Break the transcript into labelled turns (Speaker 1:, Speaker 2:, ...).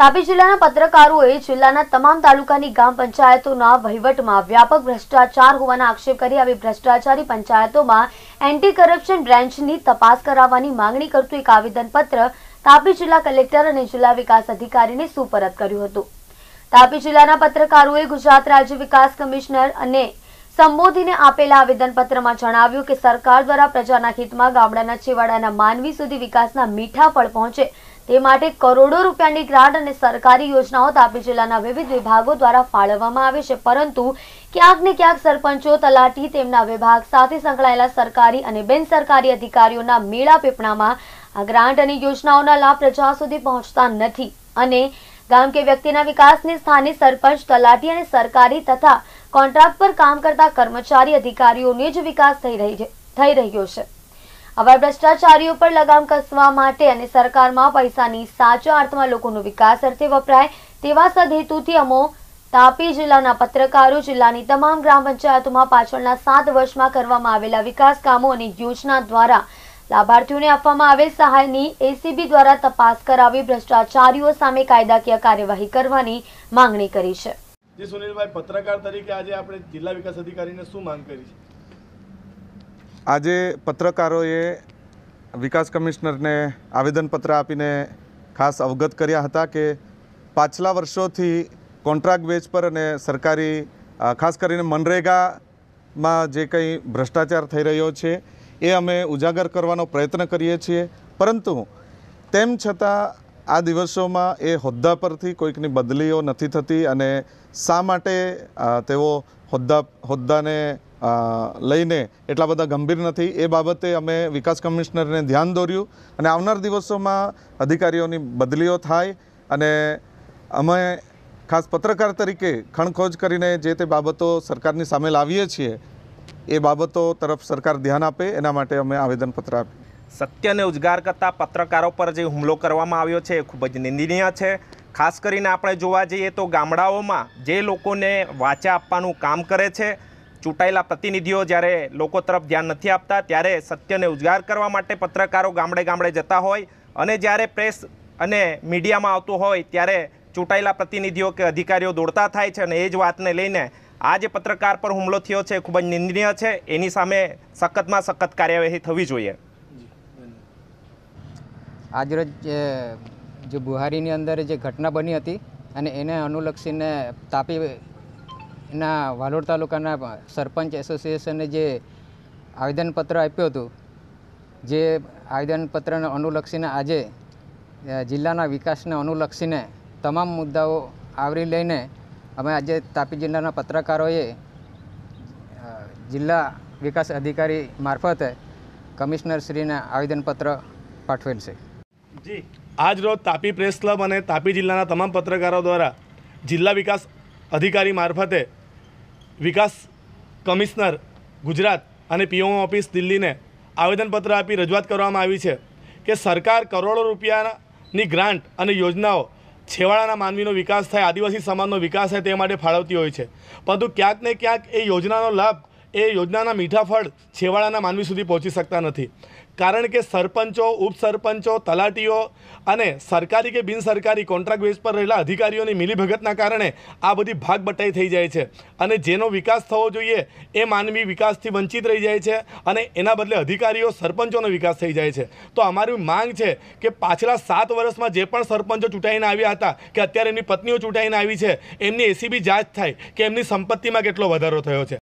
Speaker 1: તાપી જિલ્લાના પત્રકારોએ જિલ્લાના તમામ તાલુકાની ગામ પંચાયતોના વહીવટમાં વ્યાપક ભ્રષ્ટાચાર હોવાના આક્ષેપ કરી આવી ભ્રષ્ટાચારી પંચાયતોમાં એન્ટી કરપ્શન બ્રાન્ચની તપાસ કરાવવાની માંગણી કરતું એક આવેદનપત્ર તાપી જિલ્લા કલેક્ટર અને જિલ્લા વિકાસ અધિકારીને સુપરત કર્યું હતું તાપી જિલ્લાના પત્રકારોએ ગુજરાત રાજ્ય વિકાસ કમિશનર અને સંબોધીને આપેલા આવેદનપત્રમાં જણાવ્યું કે સરકાર દ્વારા પ્રજાના હિતમાં ગામડાના છેવાડાના માનવી સુધી વિકાસના મીઠા ફળ પહોંચે તે માટે કરોડો રૂપિયાની ગ્રાન્ટ અને સરકારી યોજનાઓ તાપી જિલ્લાના વિવિધ વિભાગો દ્વારા ફાળવવામાં આવે છે પરંતુ ક્યાંક ને ક્યાંક સરપંચો તલાટી તેમના વિભાગ સાથે સંકળાયેલા સરકારી અને સરકારી અધિકારીઓના મેળા પીપણામાં આ ગ્રાન્ટ અને યોજનાઓના લાભ પ્રજા સુધી પહોંચતા નથી અને ગામ કે વ્યક્તિના વિકાસને સ્થાને સરપંચ તલાટી અને સરકારી તથા કોન્ટ્રાક્ટ પર કામ કરતા કર્મચારી અધિકારીઓને જ વિકાસ થઈ રહી છે થઈ રહ્યો છે હવે ભ્રષ્ટાચારીઓ પર લગામ કસવા માટે અને સરકારમાં પૈસાની સાચા અર્થમાં લોકોનો વિકાસ અર્થે વપરાય તેવા સદહેતુથી અમો તાપી જિલ્લાના પત્રકારો જિલ્લાની તમામ ગ્રામ પંચાયતોમાં પાછળના સાત વર્ષમાં કરવામાં આવેલા વિકાસ કામો અને યોજના દ્વારા લાભાર્થીઓને આપવામાં આવેલ સહાયની એસીબી દ્વારા તપાસ કરાવી ભ્રષ્ટાચારીઓ સામે કાયદાકીય કાર્યવાહી કરવાની માંગણી કરી છે
Speaker 2: જી સુનિલભાઈ પત્રકાર તરીકે આજે આપણે જિલ્લા વિકાસ અધિકારીને શું માંગ કરી છે
Speaker 3: આજે પત્રકારોએ વિકાસ કમિશનરને આવેદનપત્ર આપીને ખાસ અવગત કર્યા હતા કે પાછલા વર્ષોથી કોન્ટ્રાક્ટ બેઝ પર અને સરકારી ખાસ કરીને મનરેગામાં જે કંઈ ભ્રષ્ટાચાર થઈ રહ્યો છે એ અમે ઉજાગર કરવાનો પ્રયત્ન કરીએ છીએ પરંતુ તેમ છતાં આ દિવસોમાં એ હોદ્દા પરથી કોઈકની બદલીઓ નથી થતી અને શા માટે તેઓ હોદ્દા હોદ્દાને લઈને એટલા બધા ગંભીર નથી એ બાબતે અમે વિકાસ કમિશનરને ધ્યાન દોર્યું અને આવનાર દિવસોમાં અધિકારીઓની બદલીઓ થાય અને અમે ખાસ પત્રકાર તરીકે ખણખોજ કરીને જે તે બાબતો સરકારની સામે લાવીએ છીએ એ બાબતો તરફ સરકાર ધ્યાન આપે એના માટે અમે આવેદનપત્ર આપ્યું સત્યને
Speaker 4: ઉજગાર કરતા પત્રકારો
Speaker 3: પર જે હુમલો કરવામાં આવ્યો છે એ ખૂબ જ નિંદનીય છે
Speaker 4: ખાસ કરીને આપણે જોવા જઈએ તો ગામડાઓમાં જે લોકોને વાચા આપવાનું કામ કરે છે ચૂંટાયેલા પ્રતિનિધિઓ જ્યારે લોકો તરફ ધ્યાન નથી આપતા ત્યારે સત્યને ઉજગાર કરવા માટે પત્રકારો ગામડે ગામડે જતા હોય અને જ્યારે પ્રેસ અને મીડિયામાં આવતું હોય ત્યારે ચૂંટાયેલા પ્રતિનિધિઓ કે અધિકારીઓ દોડતા થાય છે અને એ જ વાતને લઈને આ જે પત્રકાર પર હુમલો થયો છે ખૂબ જ નિંદનીય છે એની સામે સખતમાં સખત કાર્યવાહી થવી જોઈએ
Speaker 5: આજરોજ જે બુહારીની અંદર જે ઘટના બની હતી અને એને અનુલક્ષીને તાપી એના વાલોડ તાલુકાના સરપંચ એસોસિએશને જે આવેદનપત્ર આપ્યું હતું જે આવેદનપત્રને અનુલક્ષીને આજે જિલ્લાના વિકાસને અનુલક્ષીને તમામ મુદ્દાઓ આવરી લઈને અમે આજે તાપી જિલ્લાના પત્રકારોએ જિલ્લા વિકાસ અધિકારી મારફતે કમિશનર શ્રીને આવેદનપત્ર પાઠવેલ છે જી
Speaker 2: આજ તાપી પ્રેસ ક્લબ અને તાપી જિલ્લાના તમામ પત્રકારો દ્વારા જિલ્લા વિકાસ અધિકારી મારફતે વિકાસ કમિશનર ગુજરાત અને પીઓમ ઓફિસ દિલ્હીને આવેદનપત્ર આપી રજૂઆત કરવામાં આવી છે કે સરકાર કરોડો રૂપિયાની ગ્રાન્ટ અને યોજનાઓ છેવાડાના માનવીનો વિકાસ થાય આદિવાસી સમાજનો વિકાસ થાય તે માટે ફાળવતી હોય છે પરંતુ ક્યાંક ને ક્યાંક એ યોજનાનો લાભ એ યોજનાના મીઠા ફળ છેવાડાના માનવી સુધી પહોંચી શકતા નથી કારણ કે સરપંચો ઉપસરપંચો તલાટીઓ અને સરકારી કે બિનસરકારી કોન્ટ્રાક્ટ બેઝ પર રહેલા અધિકારીઓની મિલીભગતના કારણે આ બધી ભાગ બટાઈ થઈ જાય છે અને જેનો વિકાસ થવો જોઈએ એ માનવી વિકાસથી વંચિત રહી જાય છે અને એના બદલે અધિકારીઓ સરપંચોનો વિકાસ થઈ જાય છે તો અમારી માંગ છે કે પાછલા સાત વર્ષમાં જે પણ સરપંચો ચૂંટાઈને આવ્યા હતા કે અત્યારે એમની પત્નીઓ ચૂંટાઈને આવી છે એમની એસીબી જાંચ થાય કે એમની સંપત્તિમાં કેટલો વધારો થયો છે